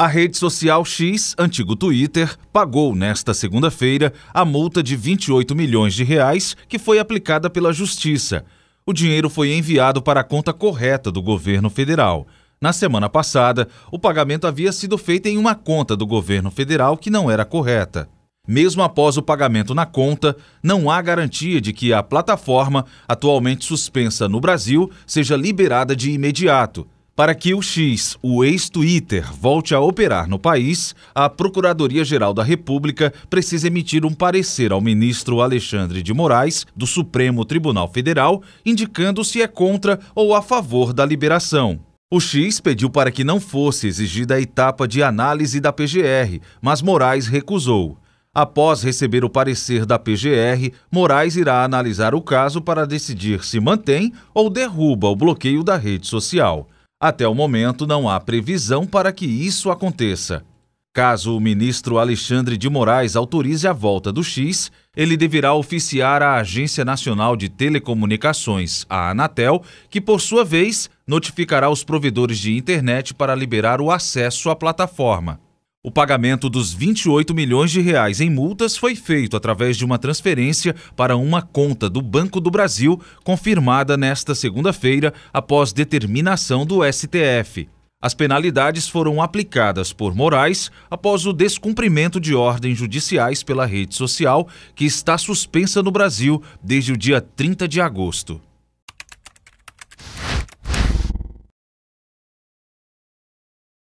A rede social X, antigo Twitter, pagou nesta segunda-feira a multa de 28 milhões de reais que foi aplicada pela Justiça. O dinheiro foi enviado para a conta correta do governo federal. Na semana passada, o pagamento havia sido feito em uma conta do governo federal que não era correta. Mesmo após o pagamento na conta, não há garantia de que a plataforma, atualmente suspensa no Brasil, seja liberada de imediato. Para que o X, o ex-Twitter, volte a operar no país, a Procuradoria-Geral da República precisa emitir um parecer ao ministro Alexandre de Moraes, do Supremo Tribunal Federal, indicando se é contra ou a favor da liberação. O X pediu para que não fosse exigida a etapa de análise da PGR, mas Moraes recusou. Após receber o parecer da PGR, Moraes irá analisar o caso para decidir se mantém ou derruba o bloqueio da rede social. Até o momento, não há previsão para que isso aconteça. Caso o ministro Alexandre de Moraes autorize a volta do X, ele deverá oficiar à Agência Nacional de Telecomunicações, a Anatel, que, por sua vez, notificará os provedores de internet para liberar o acesso à plataforma. O pagamento dos 28 milhões de reais em multas foi feito através de uma transferência para uma conta do Banco do Brasil, confirmada nesta segunda-feira após determinação do STF. As penalidades foram aplicadas por Moraes após o descumprimento de ordens judiciais pela rede social, que está suspensa no Brasil desde o dia 30 de agosto.